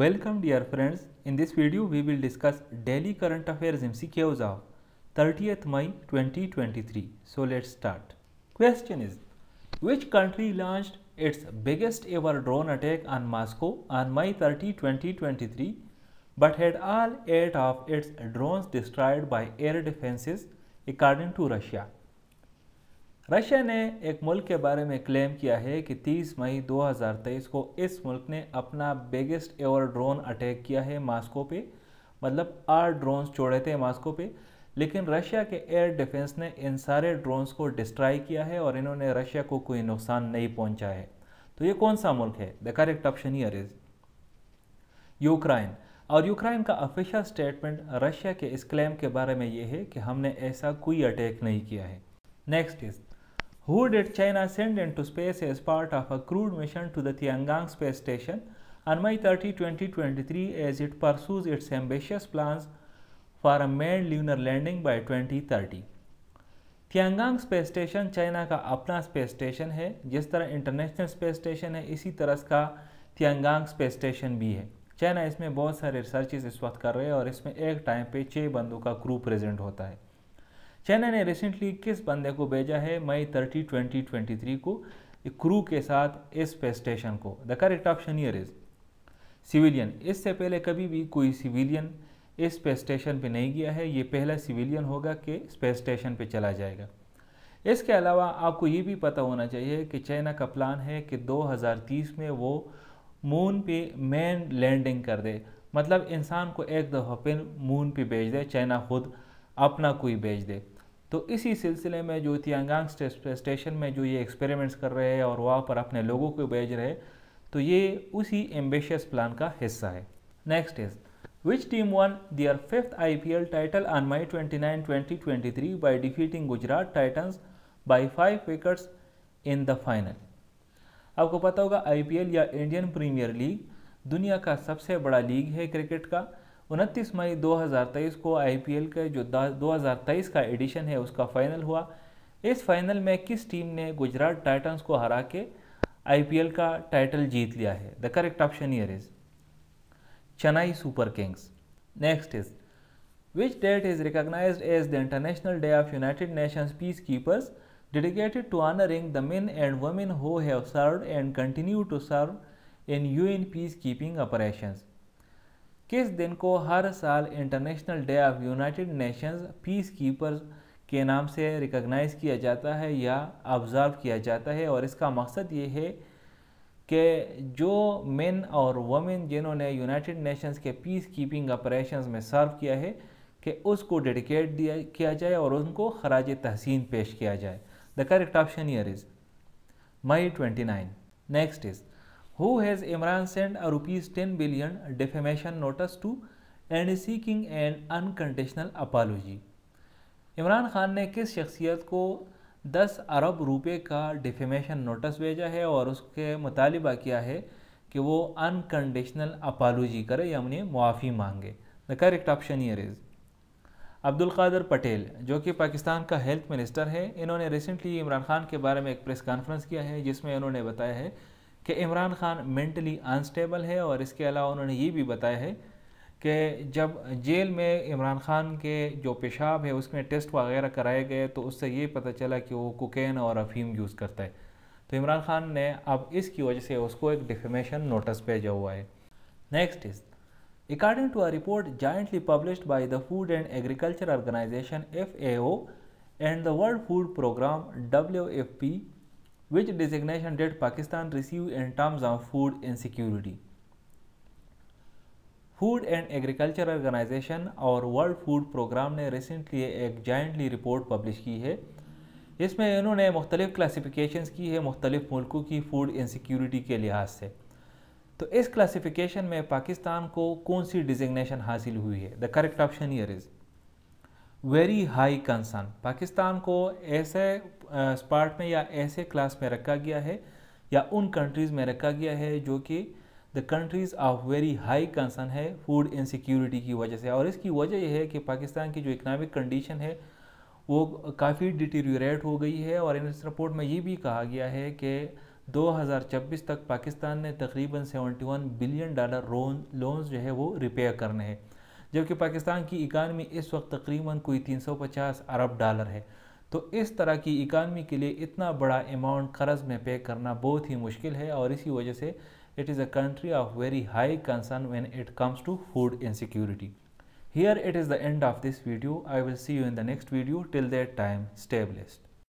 Welcome dear friends, in this video we will discuss daily current affairs MCQs of 30th May 2023. So let's start. Question is, which country launched its biggest ever drone attack on Moscow on May 30, 2023 but had all eight of its drones destroyed by air defenses according to Russia? Russia ने एक मुल्क के बारे में claim किया है कि 30 मई 2023 को इस मुल्क ने अपना बिगेस्ट एवर ड्रोन अटैक किया है मास्को पे मतलब आठ ड्रोन्स छोड़े थे मास्को पे लेकिन रशिया के एयर डिफेंस ने इन सारे ड्रोन्स को डिस्ट्रॉय किया है और इन्होंने रशिया को कोई नुकसान नहीं पहुंचा है तो ये कौन सा मुल्क है द करेक्ट ऑप्शन ही अरेज यूक्राइन और यूक्राइन का ऑफिशियल स्टेटमेंट रशिया के इस क्लेम के बारे में ये है कि हमने ऐसा कोई अटैक नहीं किया है next is Who did China send into space as part of a crewed mission to the Tiangong space station on May 30, 2023 as it pursues its ambitious plans for a manned lunar landing by 2030? Tiangong space station China का अपना space station है जिस तरह international space station है इसी तरह का तियांगांग space station भी है चाइना इसमें बहुत सारे रिसर्चेज इस वक्त कर रहे हैं और इसमें एक टाइम पे छः बंदों का क्रू प्रेजेंट होता है चाइना ने रिसेंटली किस बंदे को भेजा है May thirty twenty twenty three को क्रू के साथ इस स्टेशन को the correct option here is civilian इससे पहले कभी भी कोई सिविलियन इस स्पेस स्टेशन पे नहीं गया है ये पहला सिविलियन होगा कि स्पेस स्टेशन पे चला जाएगा इसके अलावा आपको ये भी पता होना चाहिए कि चाइना का प्लान है कि 2030 में वो मून पे मैन लैंडिंग कर दे मतलब इंसान को एक दफ़ा पे मून पे भेज दे चाइना खुद अपना कोई भेज दे तो इसी सिलसिले में जो तियांगांग स्टेशन में जो ये एक्सपेरिमेंट्स कर रहे हैं और वहाँ पर अपने लोगों को भेज रहे तो ये उसी एम्बिशियस प्लान का हिस्सा है next is which team won which team won title on IPL twenty nine twenty twenty three by defeating Gujarat Titans by five wickets in the final आपको पता होगा आईपीएल या इंडियन प्रीमियर लीग दुनिया का सबसे बड़ा लीग है क्रिकेट का उनतीस मई 2023 को आईपीएल के जो 2023 का एडिशन है उसका फाइनल हुआ इस फाइनल में किस टीम ने गुजरात टाइटंस को हरा के आई का टाइटल जीत लिया है the correct option here is Chennai Super Kings next is which date is recognise as the international day of United Nations peacekeepers honouring the men and women and have serve and continue to serve in U N peacekeeping operations. किस दिन को हर साल international day of United Nations peacekeepers के नाम से recognise किया जाता है या ऑब्ज़र्व किया जाता है और इसका मकसद ये है कि जो मेन और वमेन जिन्होंने यूनाइटेड नेशंस के पीस कीपिंग ऑपरेशन में सर्व किया है कि उसको डेडिकेट दिया किया जाए और उनको खराज तहसीन पेश किया जाए the correct option here is May twenty nine next is who has Imran send a rupees 10 billion defamation notice to and e seeking an unconditional apology. Imran Khan ने किस शख्सियत को दस अरब रुपये का डिफेमेशन नोटिस भेजा है और उसके मुतालबा किया है कि वो अनकंडीशनल अपालोजी करे या उन्हें मुआफ़ी मांगे the correct option here is Abdul Qadir Patel जो कि पाकिस्तान का हेल्थ मिनिस्टर है इन्होंने रिसेंटली इमरान खान के बारे में एक प्रेस कॉन्फ्रेंस किया है जिसमें इन्होंने बताया है कि इमरान खान मेंटली अनस्टेबल है और इसके अलावा उन्होंने ये भी बताया है कि जब जेल में इमरान खान के जो पेशाब है उसमें टेस्ट वगैरह कराए गए तो उससे ये पता चला कि वो कोकेन और अफीम यूज़ करता है तो इमरान खान ने अब इसकी वजह से उसको एक डिफेमेशन नोटिस भेजा हुआ है next is according to a report jointly publish by the food and agriculture organization F and the world food programme W Which designation did Pakistan receive in terms of food insecurity? Food and agriculture organization और world food programme ने recently एक jointly report publish की है इसमें इन्होंने मुख्तलिफ़ classification की है मुख्तलिफ़ मुल्कों की फ़ूड इनसिक्योरिटी के लिहाज से तो इस क्लासिफिकेशन में पाकिस्तान को कौन सी डिजिग्नेशन हासिल हुई है the correct option here is very high concern Pakistan को ऐसे स्पार्ट में या ऐसे क्लास में रखा गया है या उन कंट्रीज़ में रखा गया है जो कि the countries of very high concern है फूड इनसिक्योरिटी की वजह से और इसकी वजह यह है कि पाकिस्तान की जो इकनॉमिक कंडीशन है वो काफ़ी डिटीरियोरेट हो गई है और इन इस रिपोर्ट में ये भी कहा गया है कि 2026 तक पाकिस्तान ने तकरीबन 71 बिलियन डॉलर लोन्स जो है वो रिपेयर करने हैं जबकि पाकिस्तान की इकानमी इस वक्त तकरीबन कोई 350 अरब डॉलर है तो इस तरह की इकानमी के लिए इतना बड़ा अमाउंट कर्ज में पे करना बहुत ही मुश्किल है और इसी वजह से it is a country of very high concern when it comes to food insecurity security here it is the end of this video I will see you in the next video till time time स्टेबलिस्ट